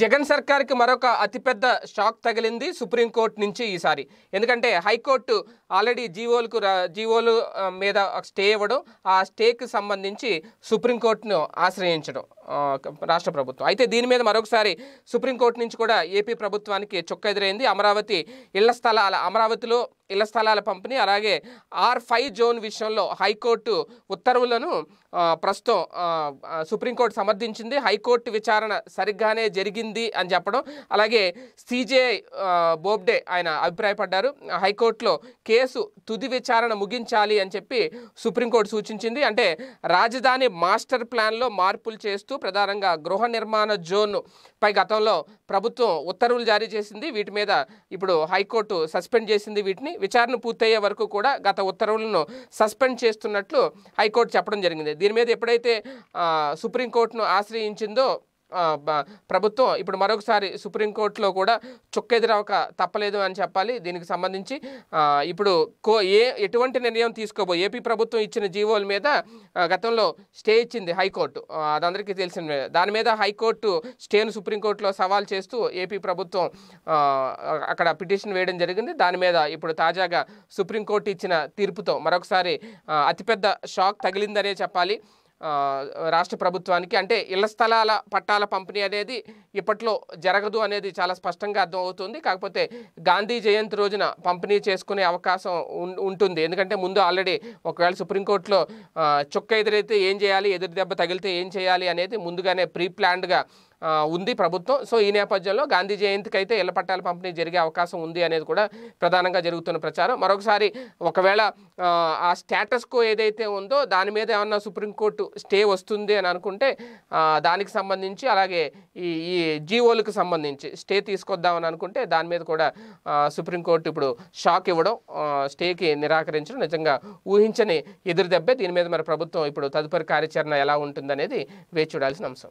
జగన్ సర్కార్కి మరొక అతిపెద్ద షాక్ తగిలింది సుప్రీంకోర్టు నుంచి ఈసారి ఎందుకంటే హైకోర్టు ఆల్రెడీ జీవోలకు జీవోలు మీద స్టే ఇవ్వడం ఆ స్టేకి సంబంధించి సుప్రీంకోర్టును ఆశ్రయించడం రాష్ట్ర ప్రభుత్వం అయితే దీని మీద మరొకసారి సుప్రీంకోర్టు నుంచి కూడా ఏపీ ప్రభుత్వానికి చొక్క ఎదురైంది అమరావతి ఇళ్ల స్థలాల అమరావతిలో ఇళ్ల స్థలాల పంపిణీ అలాగే ఆర్ ఫైవ్ జోన్ విషయంలో హైకోర్టు ఉత్తర్వులను ప్రస్తుతం సుప్రీంకోర్టు సమర్థించింది హైకోర్టు విచారణ సరిగ్గానే జరిగింది అని చెప్పడం అలాగే సిజే బోబ్డే ఆయన అభిప్రాయపడ్డారు హైకోర్టులో కేసు తుది విచారణ ముగించాలి అని చెప్పి సుప్రీంకోర్టు సూచించింది అంటే రాజధాని మాస్టర్ ప్లాన్లో మార్పులు చేస్తూ చేస్తూ ప్రధానంగా గృహ నిర్మాణ జోన్ పై గతంలో ప్రభుత్వం ఉత్తర్వులు జారీ చేసింది వీటి మీద ఇప్పుడు హైకోర్టు సస్పెండ్ చేసింది వీటిని విచారణ పూర్తయ్యే వరకు కూడా గత ఉత్తర్వులను సస్పెండ్ చేస్తున్నట్లు హైకోర్టు చెప్పడం జరిగింది దీని మీద ఎప్పుడైతే సుప్రీంకోర్టును ఆశ్రయించిందో ప్రభుత్వం ఇప్పుడు మరొకసారి సుప్రీంకోర్టులో కూడా చుక్కెదిరవక తప్పలేదు అని చెప్పాలి దీనికి సంబంధించి ఇప్పుడు కో ఏ ఎటువంటి నిర్ణయం తీసుకోబో ఏపీ ప్రభుత్వం ఇచ్చిన జీవోల మీద గతంలో స్టే ఇచ్చింది హైకోర్టు అది అందరికీ తెలిసిన దాని మీద హైకోర్టు స్టేను సుప్రీంకోర్టులో సవాల్ చేస్తూ ఏపీ ప్రభుత్వం అక్కడ పిటిషన్ వేయడం జరిగింది దాని మీద ఇప్పుడు తాజాగా సుప్రీంకోర్టు ఇచ్చిన తీర్పుతో మరొకసారి అతిపెద్ద షాక్ తగిలిందనే చెప్పాలి రాష్ట్ర ప్రభుత్వానికి అంటే ఇళ్ల స్థలాల పట్టాల పంపిణీ అనేది ఇప్పట్లో జరగదు అనేది చాలా స్పష్టంగా అర్థమవుతుంది కాకపోతే గాంధీ జయంతి రోజున పంపిణీ చేసుకునే అవకాశం ఉంటుంది ఎందుకంటే ముందు ఆల్రెడీ ఒకవేళ సుప్రీంకోర్టులో చుక్క ఎదురైతే ఏం చేయాలి ఎదురు దెబ్బ తగిలితే ఏం చేయాలి అనేది ముందుగానే ప్రీప్లాన్డ్గా ఉంది ప్రభుత్వం సో ఈ నేపథ్యంలో గాంధీ జయంతికి అయితే ఇళ్ల పట్టాల పంపిణీ జరిగే అవకాశం ఉంది అనేది కూడా ప్రధానంగా జరుగుతున్న ప్రచారం మరొకసారి ఒకవేళ ఆ కో ఏదైతే ఉందో దాని మీద ఏమన్నా సుప్రీంకోర్టు స్టే వస్తుంది అని అనుకుంటే దానికి సంబంధించి అలాగే ఈ ఈ జీవోలకు సంబంధించి స్టే తీసుకొద్దామని అనుకుంటే దాని మీద కూడా సుప్రీంకోర్టు ఇప్పుడు షాక్ ఇవ్వడం స్టేకి నిరాకరించడం నిజంగా ఊహించని ఎదురుదెబ్బే దీని మీద మరి ప్రభుత్వం ఇప్పుడు తదుపరి కార్యాచరణ ఎలా ఉంటుందనేది వేచి చూడాల్సిన అంశం